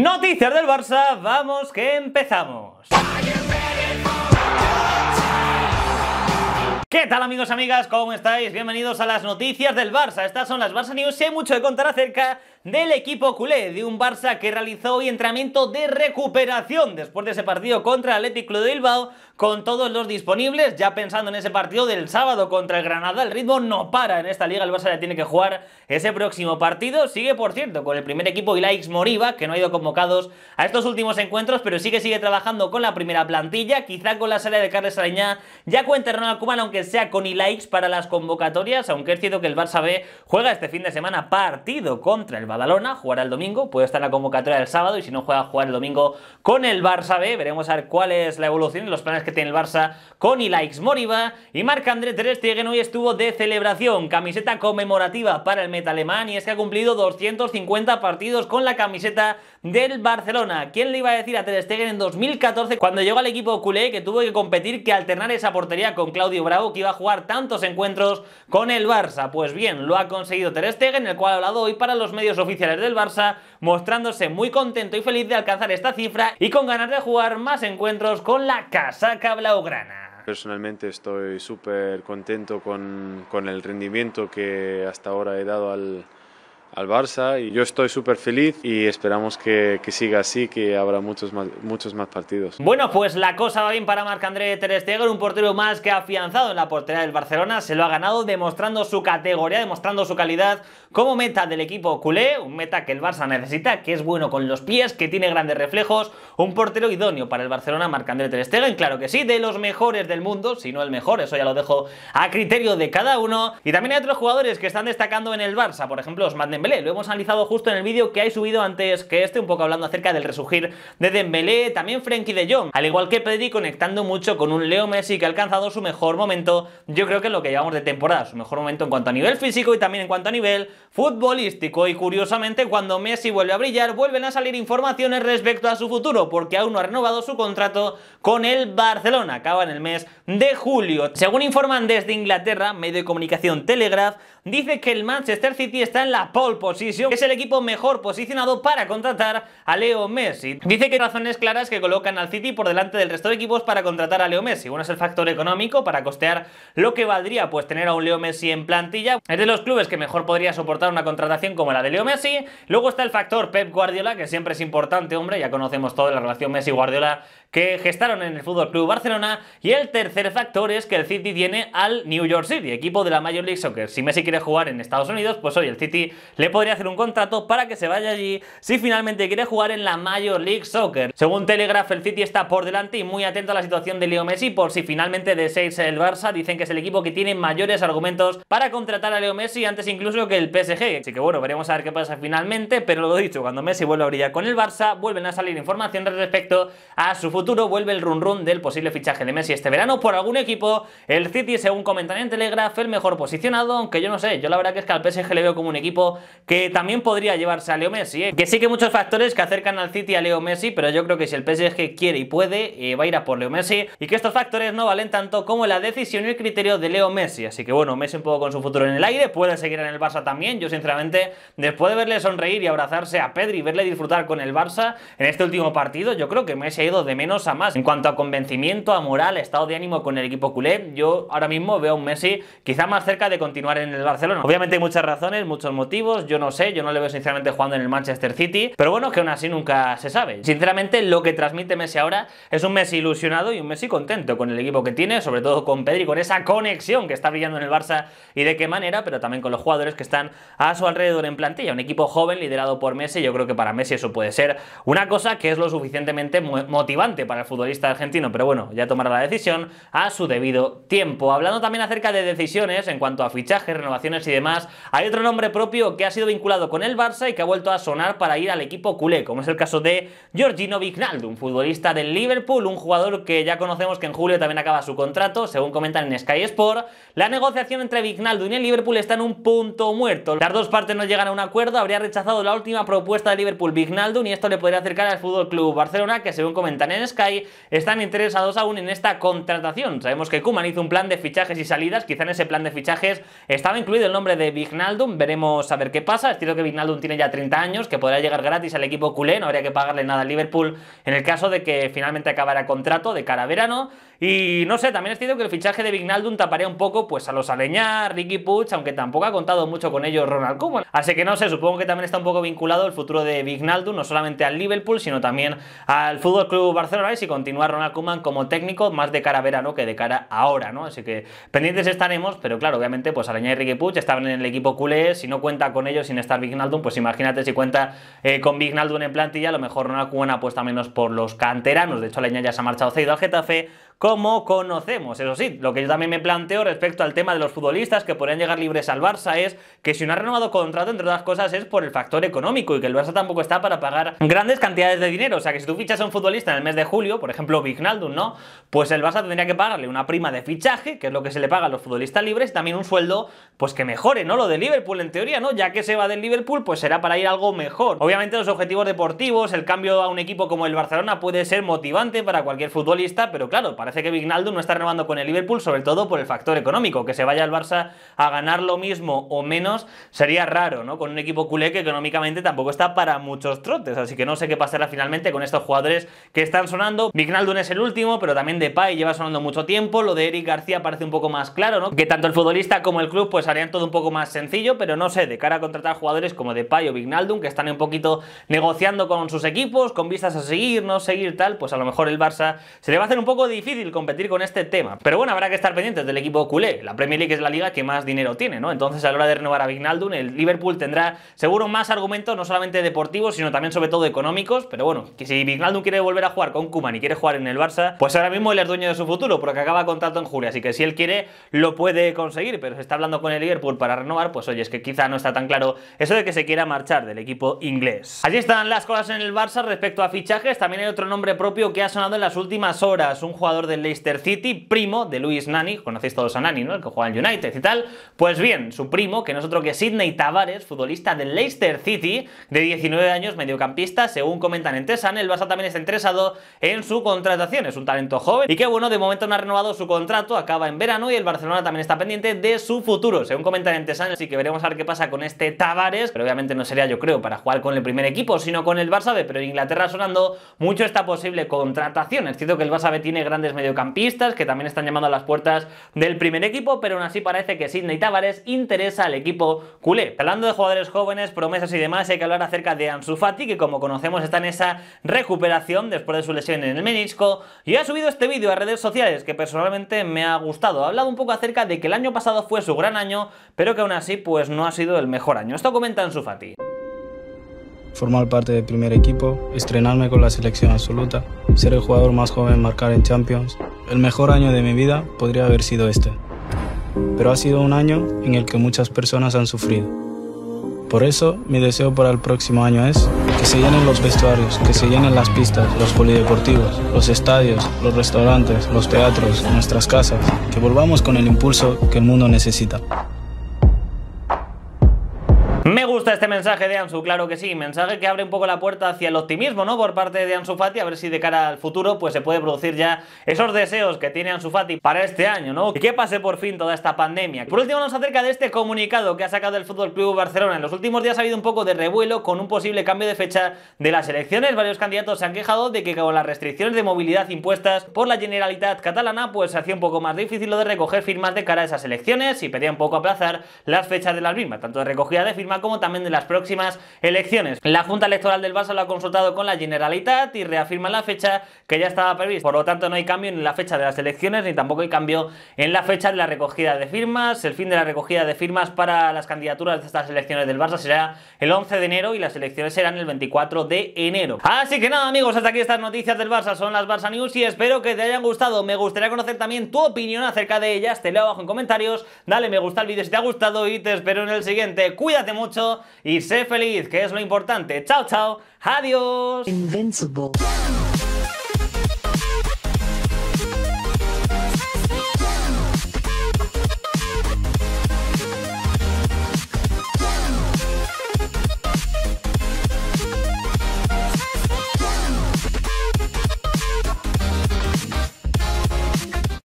Noticias del Barça, vamos que empezamos. ¿Qué tal amigos, amigas? ¿Cómo estáis? Bienvenidos a las noticias del Barça. Estas son las Barça News y hay mucho que contar acerca del equipo culé, de un Barça que realizó hoy entrenamiento de recuperación después de ese partido contra el Athletic Club de Bilbao, con todos los disponibles, ya pensando en ese partido del sábado contra el Granada, el ritmo no para en esta liga, el Barça ya tiene que jugar ese próximo partido, sigue por cierto con el primer equipo y Ilaix Moriba, que no ha ido convocados a estos últimos encuentros, pero sí que sigue trabajando con la primera plantilla, quizá con la salida de Carles Araña, ya cuenta Ronald Koeman, aunque sea con likes para las convocatorias, aunque es cierto que el Barça B juega este fin de semana partido contra el Badalona, jugará el domingo, puede estar en la convocatoria del sábado y si no juega, jugará el domingo con el Barça B. Veremos a ver cuál es la evolución y los planes que tiene el Barça con likes Moriba. Y Marc André Ter Stegen hoy estuvo de celebración, camiseta conmemorativa para el meta alemán y es que ha cumplido 250 partidos con la camiseta del Barcelona. ¿Quién le iba a decir a Ter Stegen en 2014 cuando llegó al equipo culé que tuvo que competir que alternar esa portería con Claudio Bravo que iba a jugar tantos encuentros con el Barça. Pues bien, lo ha conseguido Ter Stegen, el cual ha hablado hoy para los medios oficiales del Barça, mostrándose muy contento y feliz de alcanzar esta cifra y con ganas de jugar más encuentros con la casaca blaugrana. Personalmente estoy súper contento con, con el rendimiento que hasta ahora he dado al, al Barça y yo estoy súper feliz y esperamos que, siga así, que habrá muchos más, muchos más partidos. Bueno, pues la cosa va bien para Marc-André Ter Stegen, un portero más que afianzado en la portería del Barcelona, se lo ha ganado demostrando su categoría, demostrando su calidad como meta del equipo culé, un meta que el Barça necesita, que es bueno con los pies, que tiene grandes reflejos, un portero idóneo para el Barcelona, Marc-André Ter Stegen, claro que sí, de los mejores del mundo, si no el mejor, eso ya lo dejo a criterio de cada uno. Y también hay otros jugadores que están destacando en el Barça, por ejemplo, Osman lo hemos analizado justo en el vídeo que hay subido antes que este, un poco hablando acerca del resurgir de Dembélé, también Frenkie de Jong, al igual que Pedri conectando mucho con un Leo Messi que ha alcanzado su mejor momento, yo creo que es lo que llevamos de temporada, su mejor momento en cuanto a nivel físico y también en cuanto a nivel futbolístico y curiosamente cuando Messi vuelve a brillar vuelven a salir informaciones respecto a su futuro porque aún no ha renovado su contrato con el Barcelona, acaba en el mes de julio. Según informan desde Inglaterra, medio de comunicación Telegraph, dice que el Manchester City está en la pole Posición, que es el equipo mejor posicionado para contratar a Leo Messi. Dice que hay razones claras que colocan al City por delante del resto de equipos para contratar a Leo Messi. Uno es el factor económico para costear lo que valdría pues tener a un Leo Messi en plantilla. Es de los clubes que mejor podría soportar una contratación como la de Leo Messi. Luego está el factor Pep Guardiola, que siempre es importante, hombre, ya conocemos toda la relación Messi-Guardiola que gestaron en el Fútbol Club Barcelona. Y el tercer factor es que el City tiene al New York City, equipo de la Major League Soccer. Si Messi quiere jugar en Estados Unidos, pues hoy el City le podría hacer un contrato para que se vaya allí si finalmente quiere jugar en la Major League Soccer. Según Telegraph, el City está por delante y muy atento a la situación de Leo Messi por si finalmente desea el Barça dicen que es el equipo que tiene mayores argumentos para contratar a Leo Messi antes incluso que el PSG. Así que bueno, veremos a ver qué pasa finalmente, pero lo dicho, cuando Messi vuelve a brillar con el Barça, vuelven a salir información respecto a su futuro, vuelve el run run del posible fichaje de Messi este verano por algún equipo. El City, según comentan en Telegraph, el mejor posicionado, aunque yo no sé, yo la verdad que es que al PSG le veo como un equipo que también podría llevarse a Leo Messi. ¿eh? Que sí que hay muchos factores que acercan al City a Leo Messi, pero yo creo que si el PSG quiere y puede, eh, va a ir a por Leo Messi. Y que estos factores no valen tanto como la decisión y el criterio de Leo Messi. Así que bueno, Messi un poco con su futuro en el aire, puede seguir en el Barça también. Yo sinceramente, después de verle sonreír y abrazarse a Pedri y verle disfrutar con el Barça en este último partido, yo creo que Messi ha ido de menos a más. En cuanto a convencimiento, a moral, a estado de ánimo con el equipo culé, yo ahora mismo veo a un Messi quizá más cerca de continuar en el Barcelona. Obviamente hay muchas razones, muchos motivos yo no sé, yo no le veo sinceramente jugando en el Manchester City, pero bueno, que aún así nunca se sabe. Sinceramente, lo que transmite Messi ahora es un Messi ilusionado y un Messi contento con el equipo que tiene, sobre todo con Pedri, con esa conexión que está brillando en el Barça y de qué manera, pero también con los jugadores que están a su alrededor en plantilla. Un equipo joven liderado por Messi, yo creo que para Messi eso puede ser una cosa que es lo suficientemente motivante para el futbolista argentino, pero bueno, ya tomará la decisión a su debido tiempo. Hablando también acerca de decisiones en cuanto a fichajes, renovaciones y demás, hay otro nombre propio que ha sido vinculado con el Barça y que ha vuelto a sonar para ir al equipo culé, como es el caso de Giorgino Vignaldo, un futbolista del Liverpool, un jugador que ya conocemos que en julio también acaba su contrato, según comentan en Sky Sport. La negociación entre Vignaldo y el Liverpool está en un punto muerto. Las dos partes no llegan a un acuerdo, habría rechazado la última propuesta de Liverpool Vignaldo y esto le podría acercar al Fútbol Club Barcelona, que según comentan en Sky, están interesados aún en esta contratación. Sabemos que Kuman hizo un plan de fichajes y salidas, quizá en ese plan de fichajes estaba incluido el nombre de Vignaldo, veremos a ver qué pasa. cierto que Vignaldum tiene ya 30 años, que podrá llegar gratis al equipo culé, no habría que pagarle nada al Liverpool en el caso de que finalmente acabara contrato de cara a verano. Y no sé, también es cierto que el fichaje de Vignaldum taparía un poco pues a los Aleñar, Ricky Puch aunque tampoco ha contado mucho con ellos Ronald Koeman. Así que no sé, supongo que también está un poco vinculado el futuro de Vignaldum, no solamente al Liverpool, sino también al Fútbol Club Barcelona y si continúa Ronald Koeman como técnico más de cara a verano que de cara ahora, ¿no? Así que pendientes estaremos, pero claro, obviamente pues Aleñar y Ricky Puch estaban en el equipo culé, si no cuenta con ellos sin estar Vignaldum, pues imagínate si cuenta eh, con Vignaldum en plantilla, a lo mejor no una apuesta menos por los canteranos. De hecho, Leña ya se ha marchado ido al Getafe, como conocemos. Eso sí, lo que yo también me planteo respecto al tema de los futbolistas que podrían llegar libres al Barça es que si no ha renovado contrato, entre otras cosas, es por el factor económico y que el Barça tampoco está para pagar grandes cantidades de dinero. O sea que si tú fichas a un futbolista en el mes de julio, por ejemplo, Vignaldum, ¿no? Pues el Barça tendría que pagarle una prima de fichaje, que es lo que se le paga a los futbolistas libres, también un sueldo, pues que mejore, ¿no? Lo de Liverpool, en teoría, ¿no? Ya que se va del Liverpool, pues será para ir algo mejor. Obviamente los objetivos deportivos, el cambio a un equipo como el Barcelona puede ser motivante para cualquier futbolista, pero claro, Parece que Vignaldo no está renovando con el Liverpool, sobre todo por el factor económico. Que se vaya al Barça a ganar lo mismo o menos sería raro, ¿no? Con un equipo culé que económicamente tampoco está para muchos trotes. Así que no sé qué pasará finalmente con estos jugadores que están sonando. Vignaldo es el último, pero también Depay lleva sonando mucho tiempo. Lo de Eric García parece un poco más claro, ¿no? Que tanto el futbolista como el club pues harían todo un poco más sencillo, pero no sé, de cara a contratar jugadores como Depay o Vignaldum que están un poquito negociando con sus equipos, con vistas a seguir, no seguir tal, pues a lo mejor el Barça se le va a hacer un poco difícil competir con este tema. Pero bueno, habrá que estar pendientes del equipo culé. La Premier League es la liga que más dinero tiene, ¿no? Entonces, a la hora de renovar a Vignaldum, el Liverpool tendrá seguro más argumentos, no solamente deportivos, sino también sobre todo económicos. Pero bueno, que si Vignaldum quiere volver a jugar con Kuman y quiere jugar en el Barça, pues ahora mismo él es dueño de su futuro, porque acaba contrato en julio. Así que si él quiere, lo puede conseguir. Pero se está hablando con el Liverpool para renovar, pues oye, es que quizá no está tan claro eso de que se quiera marchar del equipo inglés. Allí están las cosas en el Barça respecto a fichajes. También hay otro nombre propio que ha sonado en las últimas horas. Un jugador del Leicester City, primo de Luis Nani, conocéis todos a Nani, ¿no? El que juega en United y tal. Pues bien, su primo, que no es otro que Sidney Tavares, futbolista del Leicester City, de 19 años, mediocampista, según comentan en Tesan, el Barça también está interesado en su contratación, es un talento joven y que bueno, de momento no ha renovado su contrato, acaba en verano y el Barcelona también está pendiente de su futuro, según comentan en Tesan, así que veremos a ver qué pasa con este Tavares, pero obviamente no sería yo creo para jugar con el primer equipo, sino con el Barça pero en Inglaterra sonando mucho esta posible contratación, es cierto que el Barça tiene grandes mediocampistas que también están llamando a las puertas del primer equipo, pero aún así parece que Sidney Tavares interesa al equipo culé. Hablando de jugadores jóvenes, promesas y demás, hay que hablar acerca de Ansu Fati, que como conocemos está en esa recuperación después de su lesión en el menisco, y ha subido este vídeo a redes sociales que personalmente me ha gustado. Ha hablado un poco acerca de que el año pasado fue su gran año, pero que aún así pues no ha sido el mejor año. Esto comenta Ansu Fati formar parte del primer equipo, estrenarme con la selección absoluta, ser el jugador más joven en marcar en Champions. El mejor año de mi vida podría haber sido este, pero ha sido un año en el que muchas personas han sufrido. Por eso, mi deseo para el próximo año es que se llenen los vestuarios, que se llenen las pistas, los polideportivos, los estadios, los restaurantes, los teatros, nuestras casas, que volvamos con el impulso que el mundo necesita gusta este mensaje de Ansu, claro que sí. Mensaje que abre un poco la puerta hacia el optimismo, ¿no? Por parte de Ansu Fati, a ver si de cara al futuro pues se puede producir ya esos deseos que tiene Ansu Fati para este año, ¿no? Y que pase por fin toda esta pandemia. Por último, nos acerca de este comunicado que ha sacado el Fútbol Club Barcelona. En los últimos días ha habido un poco de revuelo con un posible cambio de fecha de las elecciones. Varios candidatos se han quejado de que con las restricciones de movilidad impuestas por la Generalitat catalana, pues se hacía un poco más difícil lo de recoger firmas de cara a esas elecciones y pedían un poco aplazar las fechas de las mismas, tanto de recogida de firma como también de las próximas elecciones. La Junta Electoral del Barça lo ha consultado con la Generalitat y reafirma la fecha que ya estaba prevista. Por lo tanto, no hay cambio en la fecha de las elecciones ni tampoco hay cambio en la fecha de la recogida de firmas. El fin de la recogida de firmas para las candidaturas de estas elecciones del Barça será el 11 de enero y las elecciones serán el 24 de enero. Así que nada, amigos, hasta aquí estas noticias del Barça. Son las Barça News y espero que te hayan gustado. Me gustaría conocer también tu opinión acerca de ellas. Te leo abajo en comentarios. Dale me gusta al vídeo si te ha gustado y te espero en el siguiente. Cuídate mucho y sé feliz, que es lo importante. Chao, chao, adiós. Invincible.